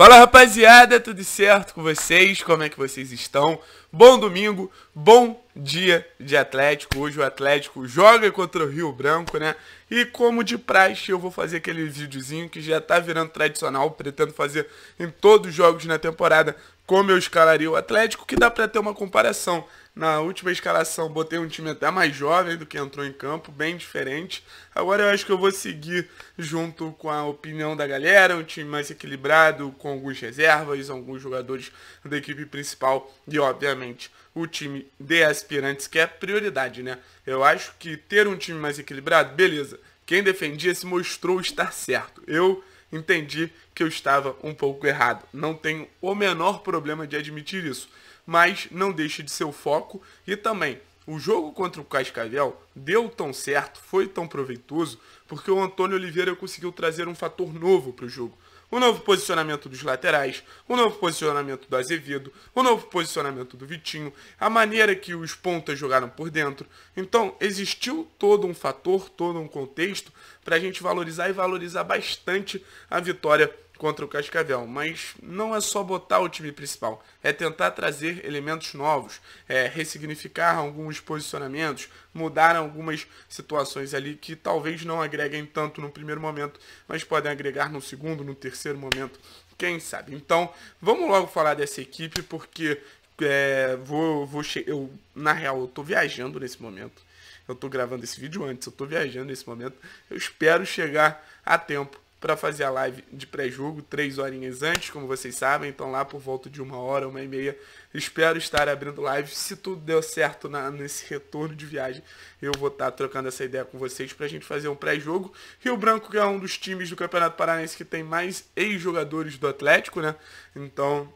Fala rapaziada, tudo certo com vocês? Como é que vocês estão? Bom domingo, bom dia de Atlético. Hoje o Atlético joga contra o Rio Branco, né? E como de praxe, eu vou fazer aquele videozinho que já tá virando tradicional, pretendo fazer em todos os jogos na temporada, como eu escalaria o Atlético, que dá para ter uma comparação. Na última escalação, botei um time até mais jovem do que entrou em campo, bem diferente. Agora eu acho que eu vou seguir junto com a opinião da galera, um time mais equilibrado, com algumas reservas, alguns jogadores da equipe principal e, obviamente, o time de aspirantes, que é prioridade, né? Eu acho que ter um time mais equilibrado, beleza. Quem defendia se mostrou estar certo. Eu entendi que eu estava um pouco errado. Não tenho o menor problema de admitir isso, mas não deixe de ser o foco e também o jogo contra o Cascavel deu tão certo, foi tão proveitoso, porque o Antônio Oliveira conseguiu trazer um fator novo para o jogo o novo posicionamento dos laterais, o novo posicionamento do Azevedo, o novo posicionamento do Vitinho, a maneira que os pontas jogaram por dentro. Então, existiu todo um fator, todo um contexto para a gente valorizar e valorizar bastante a vitória contra o Cascavel, mas não é só botar o time principal, é tentar trazer elementos novos, é ressignificar alguns posicionamentos, mudar algumas situações ali que talvez não agreguem tanto no primeiro momento, mas podem agregar no segundo, no terceiro momento, quem sabe. Então, vamos logo falar dessa equipe porque é, vou, vou eu, na real, eu tô viajando nesse momento. Eu tô gravando esse vídeo antes, eu tô viajando nesse momento. Eu espero chegar a tempo para fazer a live de pré-jogo, três horinhas antes, como vocês sabem. Então lá por volta de uma hora, uma e meia, espero estar abrindo live. Se tudo deu certo na, nesse retorno de viagem, eu vou estar tá trocando essa ideia com vocês para a gente fazer um pré-jogo. Rio Branco, que é um dos times do Campeonato Paranaense que tem mais ex-jogadores do Atlético, né? Então,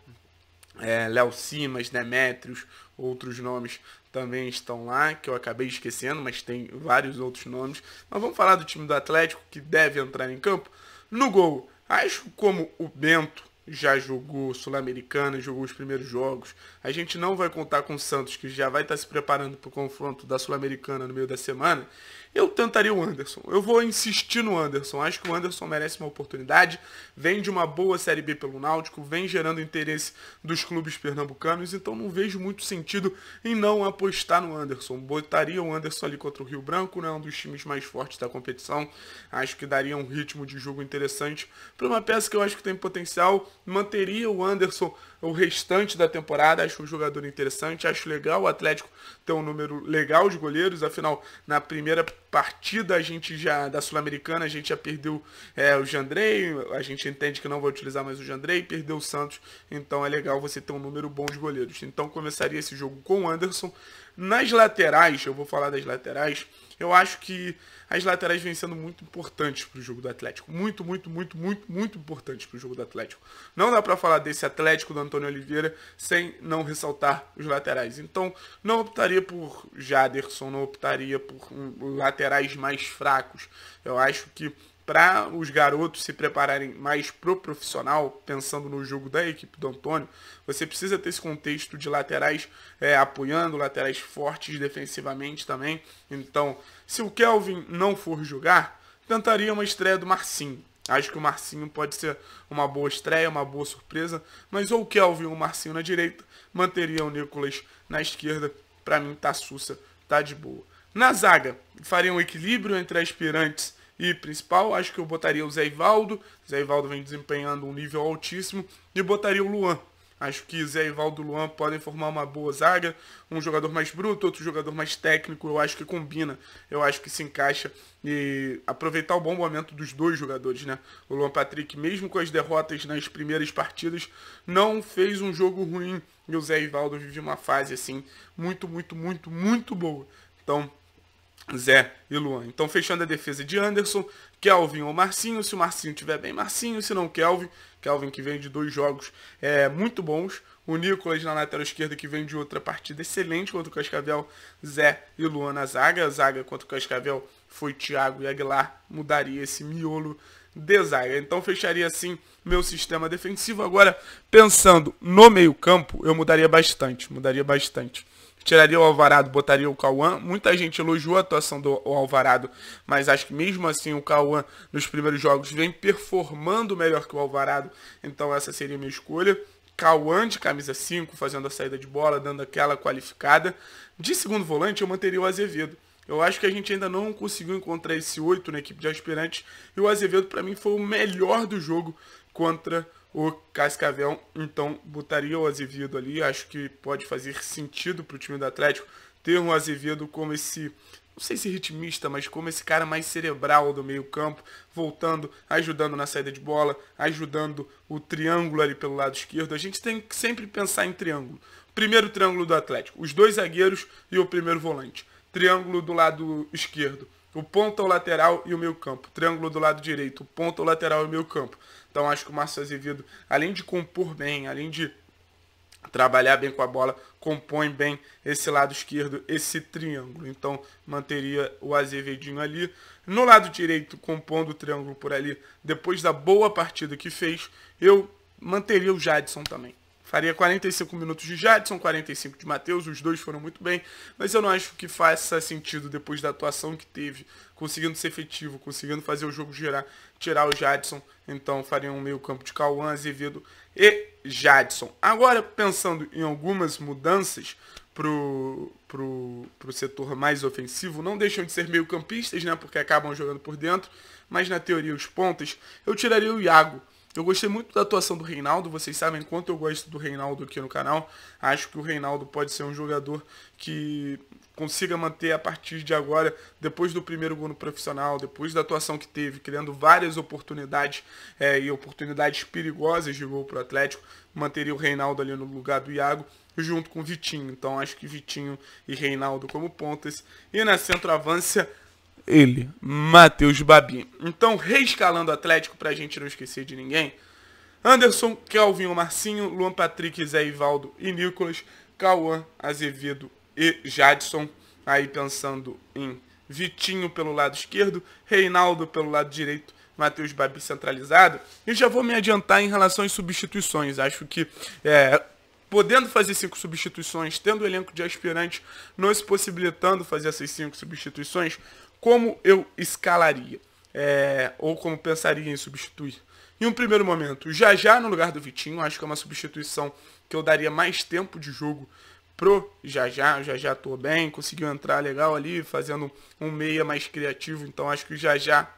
é, Léo Simas, Demetrios, outros nomes também estão lá, que eu acabei esquecendo, mas tem vários outros nomes. Mas vamos falar do time do Atlético, que deve entrar em campo. No gol, acho como o Bento já jogou Sul-Americana, jogou os primeiros jogos. A gente não vai contar com o Santos, que já vai estar se preparando para o confronto da Sul-Americana no meio da semana eu tentaria o Anderson. Eu vou insistir no Anderson. Acho que o Anderson merece uma oportunidade. Vem de uma boa Série B pelo Náutico, vem gerando interesse dos clubes pernambucanos, então não vejo muito sentido em não apostar no Anderson. Botaria o Anderson ali contra o Rio Branco, né, um dos times mais fortes da competição. Acho que daria um ritmo de jogo interessante para uma peça que eu acho que tem potencial. Manteria o Anderson o restante da temporada. Acho um jogador interessante, acho legal o Atlético ter um número legal de goleiros. Afinal, na primeira partida a gente já da Sul-Americana a gente já perdeu é, o Jandrei, a gente entende que não vai utilizar mais o Jandrei, perdeu o Santos, então é legal você ter um número bom de goleiros. Então começaria esse jogo com o Anderson. Nas laterais, eu vou falar das laterais, eu acho que as laterais vêm sendo muito importantes para o jogo do Atlético. Muito, muito, muito, muito, muito importantes para o jogo do Atlético. Não dá para falar desse Atlético do Antônio Oliveira sem não ressaltar os laterais. Então, não optaria por Jaderson, não optaria por laterais mais fracos. Eu acho que para os garotos se prepararem mais pro profissional, pensando no jogo da equipe do Antônio, você precisa ter esse contexto de laterais é, apoiando, laterais fortes defensivamente também. Então, se o Kelvin não for jogar, tentaria uma estreia do Marcinho. Acho que o Marcinho pode ser uma boa estreia, uma boa surpresa, mas ou o Kelvin ou o Marcinho na direita, manteria o Nicolas na esquerda. Para mim, tá sussa, tá de boa. Na zaga, faria um equilíbrio entre aspirantes e principal. Acho que eu botaria o Zé Ivaldo. Zé Ivaldo vem desempenhando um nível altíssimo. E botaria o Luan. Acho que Zé Ivaldo e Luan podem formar uma boa zaga. Um jogador mais bruto, outro jogador mais técnico. Eu acho que combina. Eu acho que se encaixa. E aproveitar o bom momento dos dois jogadores, né? O Luan Patrick, mesmo com as derrotas nas primeiras partidas, não fez um jogo ruim. E o Zé Ivaldo vive uma fase, assim, muito, muito, muito, muito boa. Então, Zé e Luan. Então, fechando a defesa de Anderson, Kelvin ou Marcinho. Se o Marcinho tiver bem, Marcinho. Se não, Kelvin. Kelvin que vem de dois jogos é, muito bons. O Nicolas na lateral esquerda que vem de outra partida excelente contra o Cascavel. Zé e Luan na zaga. A zaga contra o Cascavel foi Thiago e Aguilar. Mudaria esse miolo de zaga. Então fecharia assim meu sistema defensivo. Agora, pensando no meio campo, eu mudaria bastante. Mudaria bastante tiraria o Alvarado, botaria o Cauã. Muita gente elogiou a atuação do Alvarado, mas acho que mesmo assim o Cauã nos primeiros jogos vem performando melhor que o Alvarado. Então essa seria a minha escolha. Cauã de camisa 5, fazendo a saída de bola, dando aquela qualificada. De segundo volante, eu manteria o Azevedo. Eu acho que a gente ainda não conseguiu encontrar esse 8 na equipe de aspirantes. E o Azevedo, para mim, foi o melhor do jogo contra o Cascavel, então, botaria o Azevedo ali. Acho que pode fazer sentido para o time do Atlético ter um Azevedo como esse não sei se ritmista, mas como esse cara mais cerebral do meio-campo, voltando, ajudando na saída de bola, ajudando o triângulo ali pelo lado esquerdo. A gente tem que sempre pensar em triângulo. Primeiro triângulo do Atlético, os dois zagueiros e o primeiro volante. Triângulo do lado esquerdo, o ponta, o lateral e o meio-campo. Triângulo do lado direito, o ponta, o lateral e o meio-campo. Então acho que o Márcio Azevedo, além de compor bem, além de trabalhar bem com a bola, compõe bem esse lado esquerdo, esse triângulo. Então manteria o Azevedinho ali. No lado direito, compondo o triângulo por ali, depois da boa partida que fez, eu manteria o Jadson também. Faria 45 minutos de Jadson, 45 de Matheus, os dois foram muito bem, mas eu não acho que faça sentido depois da atuação que teve, conseguindo ser efetivo, conseguindo fazer o jogo girar tirar o Jadson. Então faria um meio campo de Cauã, Azevedo e Jadson. Agora, pensando em algumas mudanças pro, pro, pro setor mais ofensivo, não deixam de ser meio campistas, né? Porque acabam jogando por dentro. Mas na teoria os pontas, eu tiraria o Iago. Eu gostei muito da atuação do Reinaldo, vocês sabem quanto eu gosto do Reinaldo aqui no canal. Acho que o Reinaldo pode ser um jogador que consiga manter a partir de agora, depois do primeiro gol no profissional, depois da atuação que teve, criando várias oportunidades é, e oportunidades perigosas de gol para o Atlético, manteria o Reinaldo ali no lugar do Iago, junto com o Vitinho. Então acho que Vitinho e Reinaldo como pontas. E na centroavância ele, Matheus Babi. Então, reescalando o Atlético pra gente não esquecer de ninguém. Anderson, Kelvin, Marcinho, Luan Patrick, Zé Ivaldo e Nicolas, Cauã, Azevedo e Jadson. Aí pensando em Vitinho pelo lado esquerdo, Reinaldo pelo lado direito, Matheus Babi centralizado. E já vou me adiantar em relação às substituições. Acho que é, podendo fazer cinco substituições, tendo o elenco de aspirantes, não se possibilitando fazer essas cinco substituições, como eu escalaria? É, ou como pensaria em substituir? Em um primeiro momento, já já no lugar do Vitinho, acho que é uma substituição que eu daria mais tempo de jogo pro já já, já já tô bem, conseguiu entrar legal ali, fazendo um meia mais criativo, então acho que já já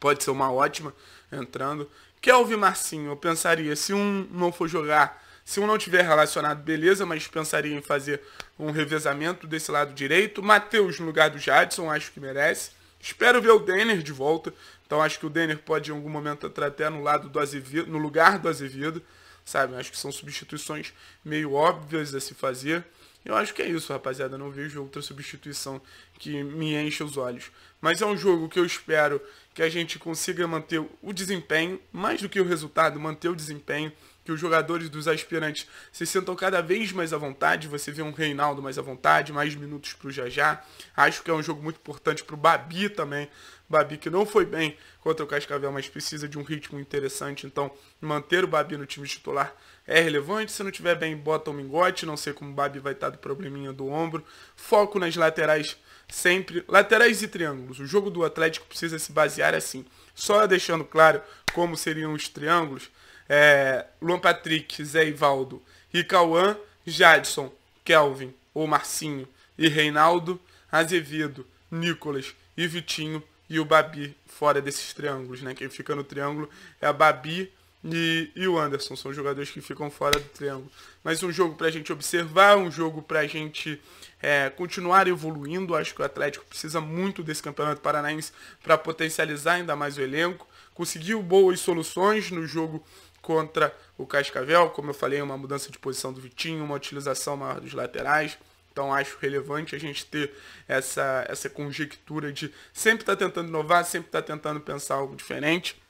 pode ser uma ótima entrando. Kelvin Marcinho, eu pensaria, se um não for jogar se um não tiver relacionado, beleza, mas pensaria em fazer um revezamento desse lado direito. Matheus no lugar do Jadson, acho que merece. Espero ver o Denner de volta. Então acho que o Denner pode em algum momento entrar até no, lado do Azevedo, no lugar do Azevedo. Sabe? Acho que são substituições meio óbvias a se fazer. Eu acho que é isso, rapaziada. Não vejo outra substituição que me enche os olhos. Mas é um jogo que eu espero que a gente consiga manter o desempenho, mais do que o resultado, manter o desempenho que os jogadores dos aspirantes se sentam cada vez mais à vontade. Você vê um Reinaldo mais à vontade, mais minutos para o Jajá. Acho que é um jogo muito importante para o Babi também. Babi que não foi bem contra o Cascavel, mas precisa de um ritmo interessante. Então, manter o Babi no time titular é relevante. Se não tiver bem, bota o Mingote. Não sei como o Babi vai estar tá do probleminha do ombro. Foco nas laterais sempre. Laterais e triângulos. O jogo do Atlético precisa se basear assim. Só deixando claro como seriam os triângulos é, Luan Patrick, Zé Ivaldo, Ricauan, Jadson, Kelvin ou Marcinho e Reinaldo, Azevedo, Nicolas e Vitinho e o Babi fora desses triângulos, né? Quem fica no triângulo é a Babi e, e o Anderson, são jogadores que ficam fora do triângulo. Mas um jogo para a gente observar, um jogo para a gente é, continuar evoluindo. Acho que o Atlético precisa muito desse Campeonato Paranaense para potencializar ainda mais o elenco. Conseguiu boas soluções no jogo contra o Cascavel. Como eu falei, uma mudança de posição do Vitinho, uma utilização maior dos laterais. Então acho relevante a gente ter essa, essa conjectura de sempre estar tá tentando inovar, sempre estar tá tentando pensar algo diferente.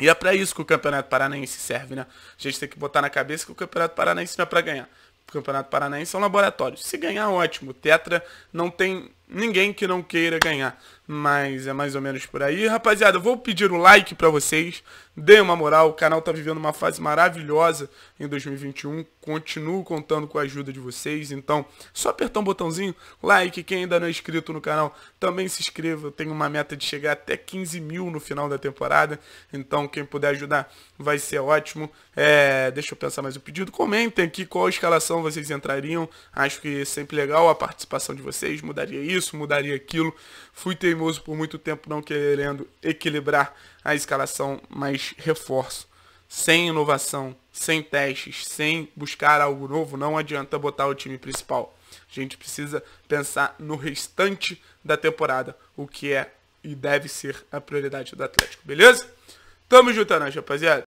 E é para isso que o Campeonato Paranaense serve, né? A gente tem que botar na cabeça que o Campeonato Paranaense não é para ganhar. O Campeonato Paranaense é um laboratório. Se ganhar, ótimo. O Tetra não tem ninguém que não queira ganhar. Mas é mais ou menos por aí. Rapaziada, vou pedir o um like para vocês. Deem uma moral, o canal tá vivendo uma fase maravilhosa em 2021. Continuo contando com a ajuda de vocês. Então, só apertar um botãozinho, like. Quem ainda não é inscrito no canal, também se inscreva. Eu tenho uma meta de chegar até 15 mil no final da temporada. Então, quem puder ajudar vai ser ótimo. É, deixa eu pensar mais um pedido. Comentem aqui qual escalação vocês entrariam. Acho que é sempre legal a participação de vocês. Mudaria isso isso, mudaria aquilo. Fui teimoso por muito tempo não querendo equilibrar a escalação, mas reforço. Sem inovação, sem testes, sem buscar algo novo, não adianta botar o time principal. A gente precisa pensar no restante da temporada, o que é e deve ser a prioridade do Atlético, beleza? Tamo juntando, rapaziada.